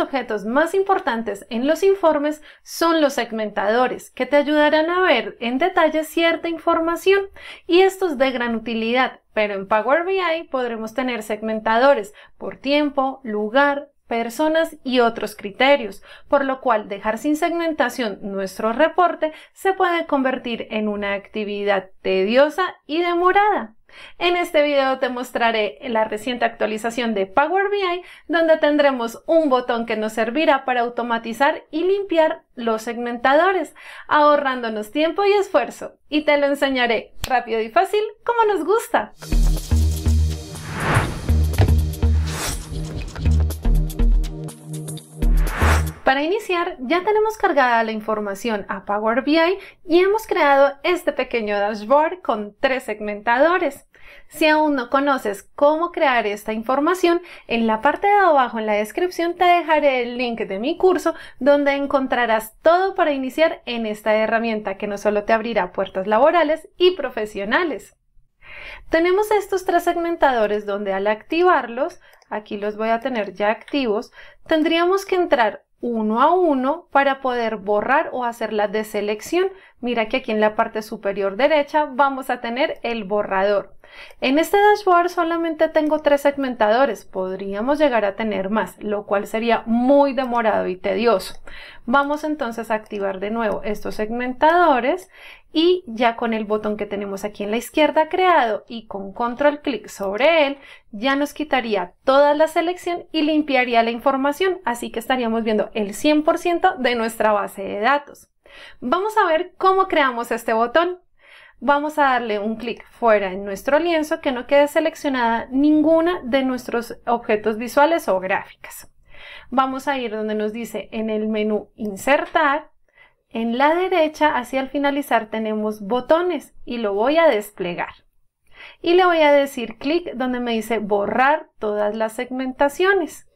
objetos más importantes en los informes son los segmentadores, que te ayudarán a ver en detalle cierta información y esto es de gran utilidad, pero en Power BI podremos tener segmentadores por tiempo, lugar, personas y otros criterios, por lo cual dejar sin segmentación nuestro reporte se puede convertir en una actividad tediosa y demorada. En este video te mostraré la reciente actualización de Power BI donde tendremos un botón que nos servirá para automatizar y limpiar los segmentadores, ahorrándonos tiempo y esfuerzo. Y te lo enseñaré rápido y fácil como nos gusta. Para iniciar, ya tenemos cargada la información a Power BI y hemos creado este pequeño dashboard con tres segmentadores. Si aún no conoces cómo crear esta información, en la parte de abajo en la descripción te dejaré el link de mi curso donde encontrarás todo para iniciar en esta herramienta que no solo te abrirá puertas laborales y profesionales. Tenemos estos tres segmentadores donde al activarlos, aquí los voy a tener ya activos, tendríamos que entrar uno a uno para poder borrar o hacer la deselección. Mira que aquí en la parte superior derecha vamos a tener el borrador. En este dashboard solamente tengo tres segmentadores, podríamos llegar a tener más, lo cual sería muy demorado y tedioso. Vamos entonces a activar de nuevo estos segmentadores y ya con el botón que tenemos aquí en la izquierda creado y con control clic sobre él, ya nos quitaría toda la selección y limpiaría la información, así que estaríamos viendo el 100% de nuestra base de datos. Vamos a ver cómo creamos este botón vamos a darle un clic fuera en nuestro lienzo que no quede seleccionada ninguna de nuestros objetos visuales o gráficas. Vamos a ir donde nos dice en el menú insertar, en la derecha hacia el finalizar tenemos botones y lo voy a desplegar. Y le voy a decir clic donde me dice borrar todas las segmentaciones.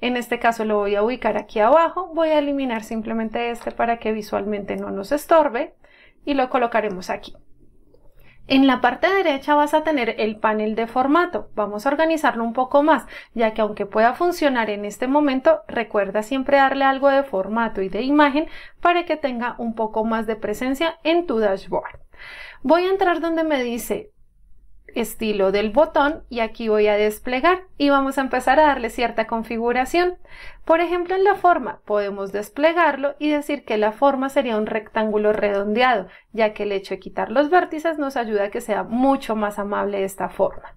En este caso lo voy a ubicar aquí abajo, voy a eliminar simplemente este para que visualmente no nos estorbe y lo colocaremos aquí. En la parte derecha vas a tener el panel de formato. Vamos a organizarlo un poco más, ya que aunque pueda funcionar en este momento, recuerda siempre darle algo de formato y de imagen para que tenga un poco más de presencia en tu dashboard. Voy a entrar donde me dice estilo del botón y aquí voy a desplegar y vamos a empezar a darle cierta configuración. Por ejemplo, en la forma podemos desplegarlo y decir que la forma sería un rectángulo redondeado, ya que el hecho de quitar los vértices nos ayuda a que sea mucho más amable esta forma.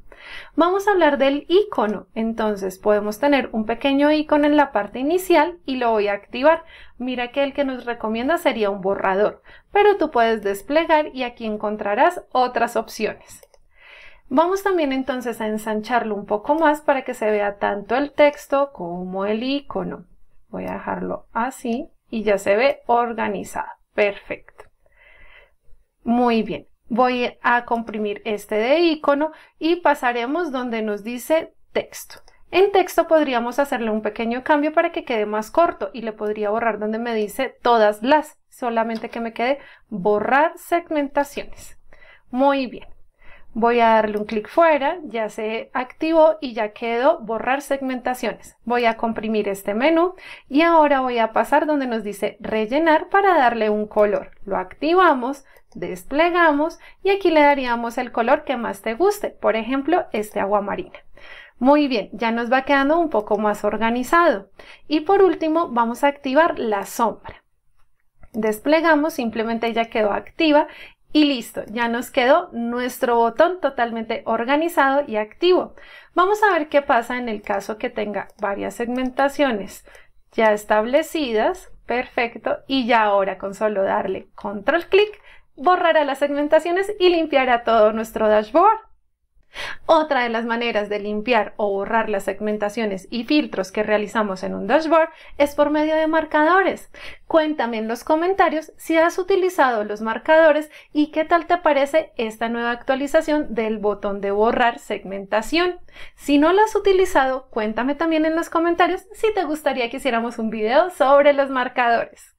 Vamos a hablar del icono, entonces podemos tener un pequeño icono en la parte inicial y lo voy a activar. Mira que el que nos recomienda sería un borrador, pero tú puedes desplegar y aquí encontrarás otras opciones. Vamos también entonces a ensancharlo un poco más para que se vea tanto el texto como el icono. Voy a dejarlo así y ya se ve organizado. Perfecto. Muy bien. Voy a comprimir este de icono y pasaremos donde nos dice texto. En texto podríamos hacerle un pequeño cambio para que quede más corto y le podría borrar donde me dice todas las, solamente que me quede borrar segmentaciones. Muy bien. Voy a darle un clic fuera, ya se activó y ya quedó borrar segmentaciones. Voy a comprimir este menú y ahora voy a pasar donde nos dice rellenar para darle un color. Lo activamos, desplegamos y aquí le daríamos el color que más te guste, por ejemplo este agua marina. Muy bien, ya nos va quedando un poco más organizado. Y por último vamos a activar la sombra desplegamos, simplemente ya quedó activa y listo, ya nos quedó nuestro botón totalmente organizado y activo. Vamos a ver qué pasa en el caso que tenga varias segmentaciones ya establecidas. Perfecto. Y ya ahora con solo darle control clic, borrará las segmentaciones y limpiará todo nuestro dashboard. Otra de las maneras de limpiar o borrar las segmentaciones y filtros que realizamos en un dashboard es por medio de marcadores. Cuéntame en los comentarios si has utilizado los marcadores y qué tal te parece esta nueva actualización del botón de borrar segmentación. Si no lo has utilizado, cuéntame también en los comentarios si te gustaría que hiciéramos un video sobre los marcadores.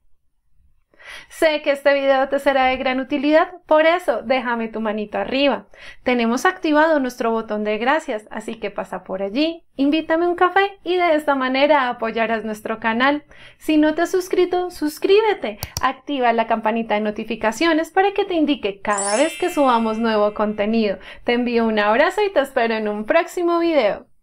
Sé que este video te será de gran utilidad, por eso déjame tu manito arriba. Tenemos activado nuestro botón de gracias, así que pasa por allí, invítame un café y de esta manera apoyarás nuestro canal. Si no te has suscrito, suscríbete, activa la campanita de notificaciones para que te indique cada vez que subamos nuevo contenido. Te envío un abrazo y te espero en un próximo video.